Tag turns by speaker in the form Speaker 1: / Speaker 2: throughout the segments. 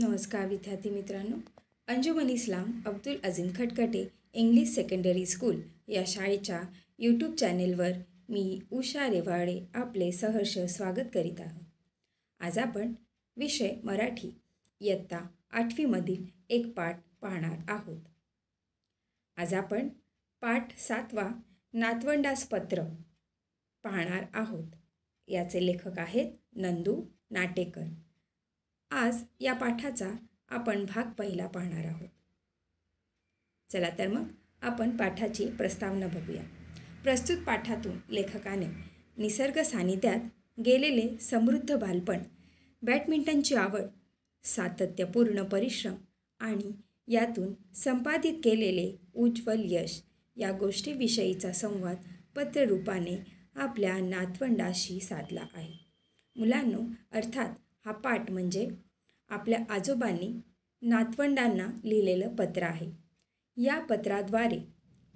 Speaker 1: नमस्कार विद्यार्थी मित्रांनो Anjuman Islam Abdul Azim Khatkhate English secondary school या शाळेच्या यूट्यूब चॅनेलवर मी उषा रेवाळे आपले सहर्ष स्वागत करीत आहोत आज आपण विषय मराठी इयत्ता आठवीमधील एक पाठ पाहणार आहोत आज आपण पाठ सातवा नातवंडास पत्र पाहणार आहोत याचे लेखक आहेत नंदू नाटेकर आज या पाठाचा आपण भाग पहिला पाहणार आहोत चला तर मग आपण पाठाची प्रस्तावना बघूया प्रस्तुत पाठातून लेखकाने निसर्ग सानिध्यात गेलेले समृद्ध बालपण बॅडमिंटनची आवड सातत्यपूर्ण परिश्रम आणि यातून संपादित केलेले उज्ज्वल यश या गोष्टीविषयीचा संवाद पत्ररूपाने आपल्या नातवंडाशी साधला आहे मुलांनो अर्थात हा पाठ म्हणजे आपल्या आजोबांनी नातवंडांना लिहिलेलं पत्र आहे या पत्राद्वारे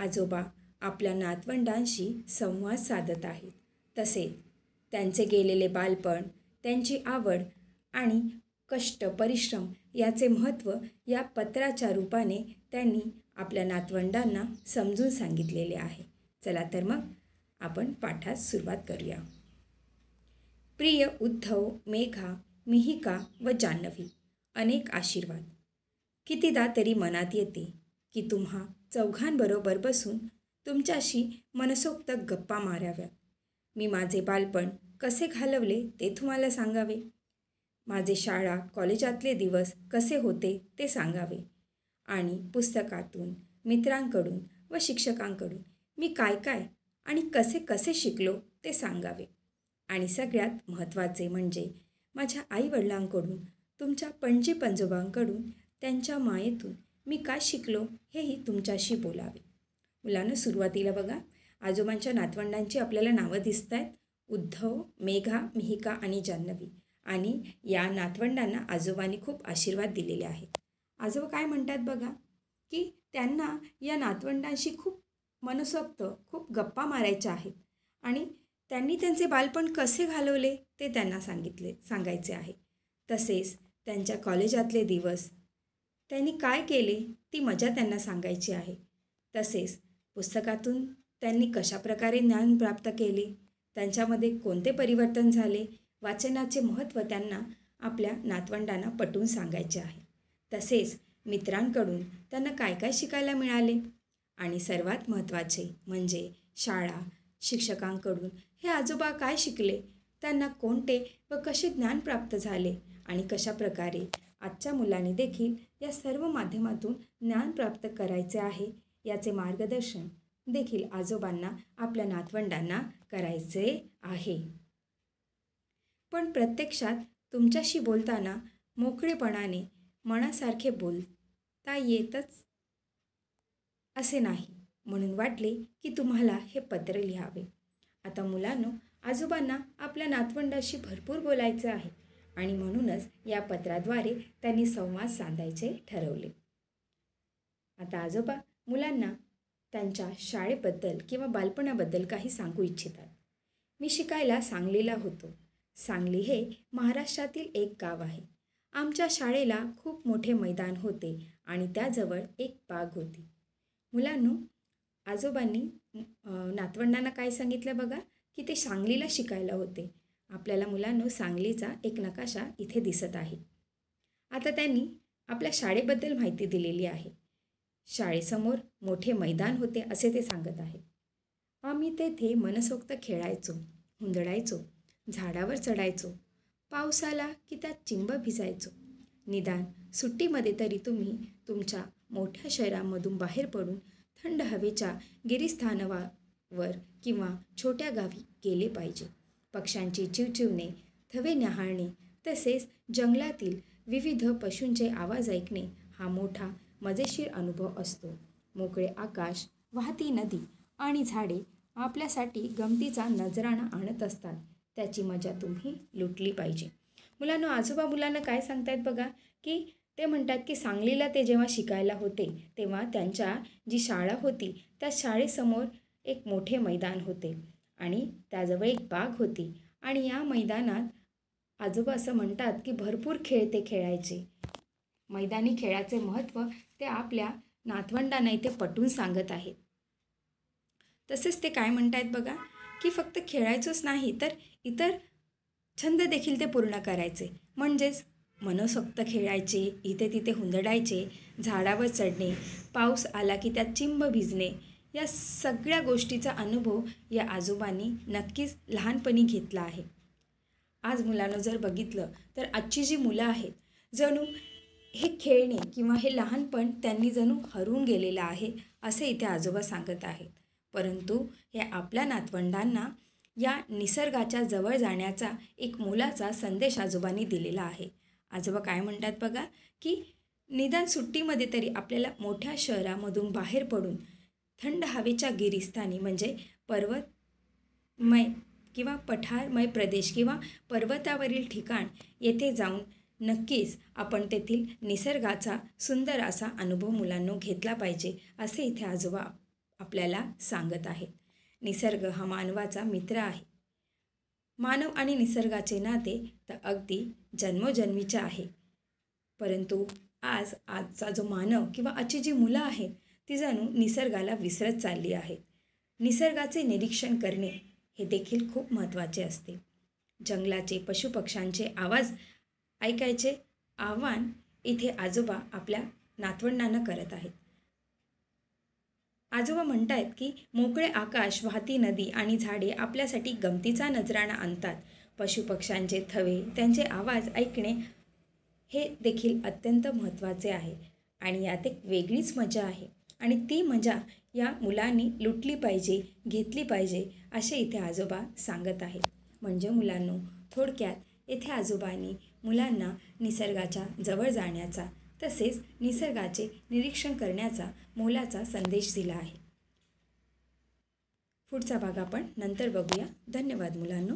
Speaker 1: आजोबा आपल्या नातवंडांशी संवाद साधत आहेत तसे त्यांचे गेलेले बालपण त्यांची आवड आणि कष्ट परिश्रम याचे महत्त्व या पत्राच्या रूपाने त्यांनी आपल्या नातवंडांना समजून सांगितलेले आहे चला तर मग आपण पाठास सुरुवात करूया प्रिय उद्धव मेघा मिहिका व जान्हवी अनेक आशीर्वाद कितीदा तरी मनात येते की तुम्हा चौघांबरोबर बसून तुमच्याशी मनसोक्त गप्पा माराव्या मी माझे बालपण कसे घालवले ते तुम्हाला सांगावे माझे शाळा कॉलेजातले दिवस कसे होते ते सांगावे आणि पुस्तकातून मित्रांकडून व शिक्षकांकडून मी काय काय आणि कसे कसे शिकलो ते सांगावे आणि सगळ्यात महत्त्वाचे म्हणजे माझ्या आईवडिलांकडून तुमच्या पणजी पंजोबांकडून त्यांच्या मायेतून मी काय शिकलो हेही तुमच्याशी बोलावे मुलानं सुरुवातीला बघा आजोबांच्या नातवंडांची आपल्याला नावं दिसत आहेत उद्धव मेघा मिहिका आणि जान्हवी आणि या नातवंडांना आजोबांनी खूप आशीर्वाद दिलेले आहेत आजोबा काय म्हणतात बघा की त्यांना या नातवंडांशी खूप मनसोक्त खूप गप्पा मारायच्या आहेत आणि त्यांनी त्यांचे बालपण कसे घालवले ते त्यांना सांगितले सांगायचे आहे तसेच त्यांच्या कॉलेजातले दिवस त्यांनी काय केले ती मजा त्यांना सांगायची आहे तसेच पुस्तकातून त्यांनी कशाप्रकारे ज्ञान प्राप्त केले त्यांच्यामध्ये कोणते परिवर्तन झाले वाचनाचे महत्त्व त्यांना आपल्या नातवंडांना पटवून सांगायचे आहे तसेच मित्रांकडून त्यांना काय काय शिकायला मिळाले आणि सर्वात महत्त्वाचे म्हणजे शाळा शिक्षकांकडून हे आजोबा काय शिकले त्यांना कोणते व कसे ज्ञान प्राप्त झाले आणि कशा प्रकारे आजच्या मुलांनी देखील या सर्व माध्यमातून ज्ञान प्राप्त करायचे आहे याचे मार्गदर्शन देखील आजोबांना आपल्या नातवंडांना करायचे आहे पण प्रत्यक्षात तुमच्याशी बोलताना मोकळेपणाने मनासारखे बोलता येतच असे नाही म्हणून वाटले की तुम्हाला हे पत्र लिहावे आता मुलांनो आजोबांना आपल्या नातवंडाशी भरपूर बोलायचं आहे आणि म्हणूनच या पत्राद्वारे त्यांनी संवाद साधायचे ठरवले आता आजोबा मुलांना त्यांच्या शाळेबद्दल किंवा बालपणाबद्दल काही सांगू इच्छितात मी शिकायला सांगलीला होतो सांगली हे महाराष्ट्रातील एक गाव आहे आमच्या शाळेला खूप मोठे मैदान होते आणि त्याजवळ एक बाग होती मुलांनो आजोबांनी नातवंडांना काय सांगितलं बघा की ते सांगलीला शिकायला होते आपल्याला मुलांनो सांगलीचा एक नकाशा इथे दिसत आहे आता त्यांनी आपल्या शाळेबद्दल माहिती दिलेली आहे शाळेसमोर मोठे मैदान होते असे ते सांगत आहे आम्ही तेथे मनसोक्त खेळायचो हुंदडायचो झाडावर चढायचो पावसाला की त्यात चिंब भिजायचो निदान सुट्टीमध्ये तरी तुम्ही तुमच्या मोठ्या शहरामधून बाहेर पडून थंड हवेच्या गिरीस्थानवा वर किंवा छोट्या गावी गेले पाहिजे पक्ष्यांचे चिवचिवणे थवे न्याहाळणे तसेच जंगलातील विविध पशूंचे आवाज ऐकणे हा मोठा मजेशीर अनुभव असतो मोकळे आकाश वाहती नदी आणि झाडे आपल्यासाठी गमतीचा नजराणा आणत असतात त्याची मजा तुम्ही लुटली पाहिजे मुलांनो आजोबा मुलांना काय सांगतायत बघा की ते म्हणतात की सांगलीला ते जेव्हा शिकायला होते तेव्हा त्यांच्या जी शाळा होती त्या शाळेसमोर एक मोठे मैदान होते आणि त्याजवळ एक बाग होती आणि या मैदानात आजोबा असं म्हणतात की भरपूर खेळ ते खेळायचे मैदानी खेळाचे महत्त्व ते आपल्या नातवंडांना इथे पटून सांगत आहेत तसेच ते काय म्हणतायत बघा की फक्त खेळायचंच नाही तर इतर छंद देखील ते पूर्ण करायचे म्हणजेच मनसोक्त खेळायचे इथे तिथे हुंदडायचे झाडावर चढणे पाऊस आला की त्यात चिंब भिजणे या सगळ्या गोष्टीचा अनुभव या आजोबांनी नक्कीच लहानपणी घेतला आहे आज मुलानं जर बघितलं तर आजची जी मुलं आहेत जणू हे खेळणे किंवा हे लहानपण त्यांनी जणू हरवून गेलेलं आहे असे इथे आजोबा सांगत आहेत परंतु हे आपल्या नातवंडांना या निसर्गाच्या जवळ जाण्याचा एक मुलाचा संदेश आजोबांनी दिलेला आहे आजोबा काय म्हणतात बघा की निदान सुट्टीमध्ये तरी आपल्याला मोठ्या शहरामधून बाहेर पडून थंड हवेच्या गिरीस्थानी म्हणजे पर्वतमय किंवा पठारमय प्रदेश किंवा पर्वतावरील ठिकाण येथे जाऊन नक्कीच आपण तेथील निसर्गाचा सुंदर असा अनुभव मुलांनो घेतला पाहिजे असे इथे आजोबा आपल्याला सांगत आहेत निसर्ग हा मानवाचा मित्र आहे मानव आणि निसर्गाचे नाते तर अगदी जन्मोजन्मीचे आहे परंतु आज आजचा जो मानव किंवा आजची जी मुलं आहेत ती जाणू निसर्गाला विसरत चालली आहे निसर्गाचे निरीक्षण करणे हे देखील खूप महत्त्वाचे असते जंगलाचे पशुपक्ष्यांचे आवाज ऐकायचे आव्हान इथे आजोबा आपल्या नातवंडांना करत आहेत आजोबा आहेत की मोकळे आकाश वाहती नदी आणि झाडे आपल्यासाठी गमतीचा नजराणा आणतात पशुपक्ष्यांचे थवे त्यांचे आवाज ऐकणे हे देखील अत्यंत महत्त्वाचे आहे आणि यात एक वेगळीच मजा आहे आणि ती मजा या मुलांनी लुटली पाहिजे घेतली पाहिजे असे इथे आजोबा सांगत आहेत म्हणजे मुलांनो थोडक्यात येथे आजोबांनी मुलांना निसर्गाच्या जवळ जाण्याचा तसेच निसर्गाचे निरीक्षण करण्याचा मोलाचा संदेश दिला आहे पुढचा भाग आपण नंतर बघूया धन्यवाद मुलांनो